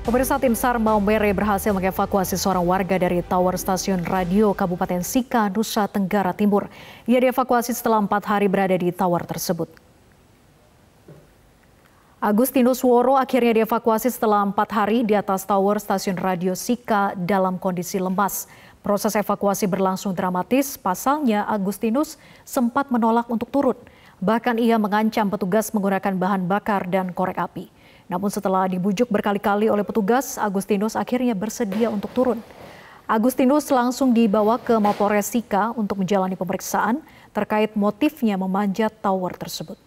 Pemirsa tim SAR Maumere berhasil mengevakuasi seorang warga dari tower stasiun radio Kabupaten Sika, Nusa Tenggara Timur. Ia dievakuasi setelah empat hari berada di tower tersebut. Agustinus Woro akhirnya dievakuasi setelah empat hari di atas tower stasiun radio Sika dalam kondisi lemas. Proses evakuasi berlangsung dramatis, pasalnya Agustinus sempat menolak untuk turun. Bahkan ia mengancam petugas menggunakan bahan bakar dan korek api. Namun setelah dibujuk berkali-kali oleh petugas, Agustinus akhirnya bersedia untuk turun. Agustinus langsung dibawa ke Mapores Sika untuk menjalani pemeriksaan terkait motifnya memanjat tower tersebut.